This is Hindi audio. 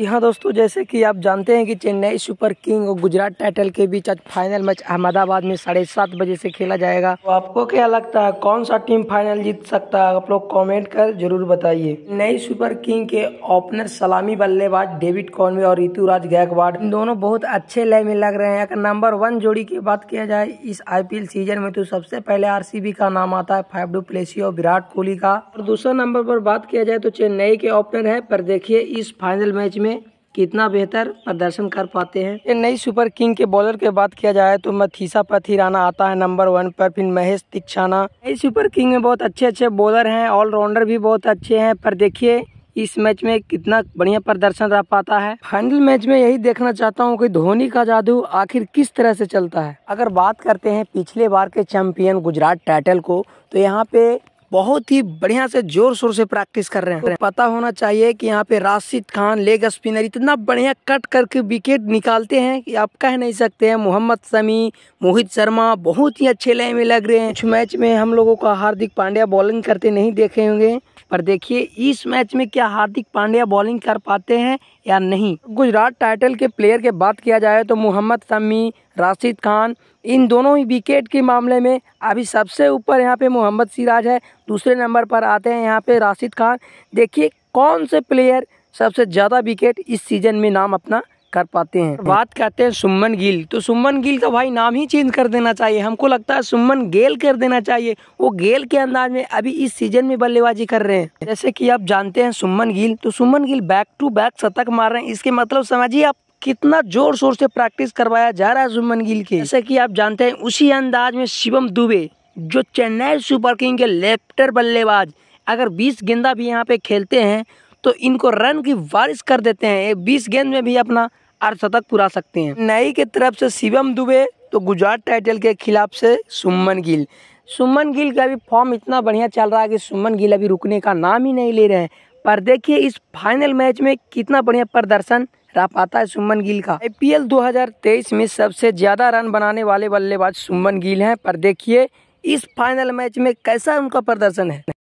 यहाँ दोस्तों जैसे कि आप जानते हैं कि चेन्नई सुपर किंग और गुजरात टाइटल के बीच आज फाइनल मैच अहमदाबाद में साढ़े सात बजे से खेला जाएगा तो आपको क्या लगता है कौन सा टीम फाइनल जीत सकता है आप लोग कमेंट कर जरूर बताइए चेन्नई सुपर किंग के ओपनर सलामी बल्लेबाज डेविड कॉनवे और ऋतुराज गायकवाड़ दोनों बहुत अच्छे लय में लग रहे हैं अगर नंबर वन जोड़ी की बात किया जाए इस आई सीजन में तो सबसे पहले आर का नाम आता है फाइव डू प्लेसी और विराट कोहली का और दूसरा नंबर पर बात किया जाए तो चेन्नई के ओपनर है पर देखिए इस फाइनल मैच में में कितना बेहतर प्रदर्शन कर पाते हैं नई सुपर किंग के बॉलर के बात किया जाए तो मथीसा पथिराना आता है नंबर वन पर फिर महेश तिक्षाना नई सुपर किंग में बहुत अच्छे अच्छे बॉलर हैं ऑलराउंडर भी बहुत अच्छे हैं पर देखिए इस मैच में कितना बढ़िया प्रदर्शन रह पाता है फाइनल मैच में यही देखना चाहता हूँ की धोनी का जादू आखिर किस तरह से चलता है अगर बात करते हैं पिछले बार के चैंपियन गुजरात टाइटल को तो यहाँ पे बहुत ही बढ़िया से जोर शोर से प्रैक्टिस कर रहे हैं तो पता होना चाहिए कि यहाँ पे राशिद खान लेग स्पिनर इतना बढ़िया कट करके विकेट निकालते हैं कि आप कह नहीं सकते हैं मोहम्मद शमी मोहित शर्मा बहुत ही अच्छे लय में लग रहे हैं कुछ मैच में हम लोगों का हार्दिक पांड्या बॉलिंग करते नहीं देखे होंगे पर देखिए इस मैच में क्या हार्दिक पांड्या बॉलिंग कर पाते हैं या नहीं गुजरात टाइटल के प्लेयर के बात किया जाए तो मोहम्मद शमी राशिद खान इन दोनों ही विकेट के मामले में अभी सबसे ऊपर यहाँ पे मोहम्मद सिराज है दूसरे नंबर पर आते हैं यहाँ पे राशिद खान देखिए कौन से प्लेयर सबसे ज़्यादा विकेट इस सीज़न में नाम अपना कर पाते हैं बात कहते हैं सुमन गिल तो सुमन गिल का भाई नाम ही चेंज कर देना चाहिए हमको लगता है सुमन गेल कर देना चाहिए वो गेल के अंदाज में अभी इस सीजन में बल्लेबाजी कर रहे हैं जैसे कि आप जानते हैं सुमन गिल तो Shubman Gill back to back शतक मार रहे हैं इसके मतलब समझिए आप कितना जोर शोर से प्रैक्टिस करवाया जा रहा है सुमन गिल के जैसे की आप जानते हैं उसी अंदाज में शिवम दुबे जो चेन्नई सुपर किंग के लेफ्टर बल्लेबाज अगर बीस गेंदा भी यहाँ पे खेलते हैं तो इनको रन की बारिश कर देते हैं ये बीस गेंद में भी अपना अर्धशतक पुरा सकते हैं नई के तरफ से शिवम दुबे तो गुजरात टाइटल के खिलाफ से सुमन गिल सुमन गिल का भी फॉर्म इतना बढ़िया चल रहा है कि सुमन गिल अभी रुकने का नाम ही नहीं ले रहे हैं पर देखिए इस फाइनल मैच में कितना बढ़िया प्रदर्शन रह पाता है सुमन गिल का आईपीएल 2023 में सबसे ज्यादा रन बनाने वाले बल्लेबाज सुमन गिल हैं पर देखिए इस फाइनल मैच में कैसा उनका प्रदर्शन है